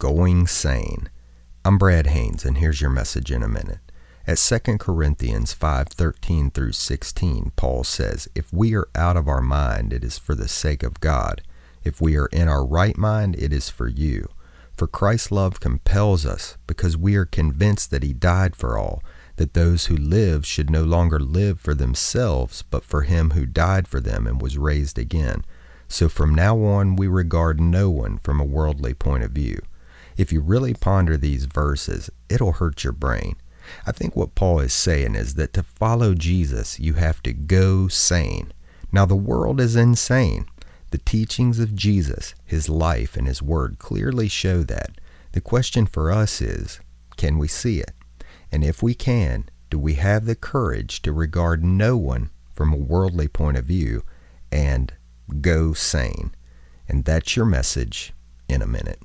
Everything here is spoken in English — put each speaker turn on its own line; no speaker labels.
going sane. I'm Brad Haynes, and here's your message in a minute. At 2 Corinthians 5:13 through 16, Paul says, "If we are out of our mind, it is for the sake of God. If we are in our right mind, it is for you. For Christ's love compels us, because we are convinced that he died for all, that those who live should no longer live for themselves, but for him who died for them and was raised again. So from now on we regard no one from a worldly point of view." If you really ponder these verses, it'll hurt your brain. I think what Paul is saying is that to follow Jesus, you have to go sane. Now, the world is insane. The teachings of Jesus, his life, and his word clearly show that. The question for us is can we see it? And if we can, do we have the courage to regard no one from a worldly point of view and go sane? And that's your message in a minute.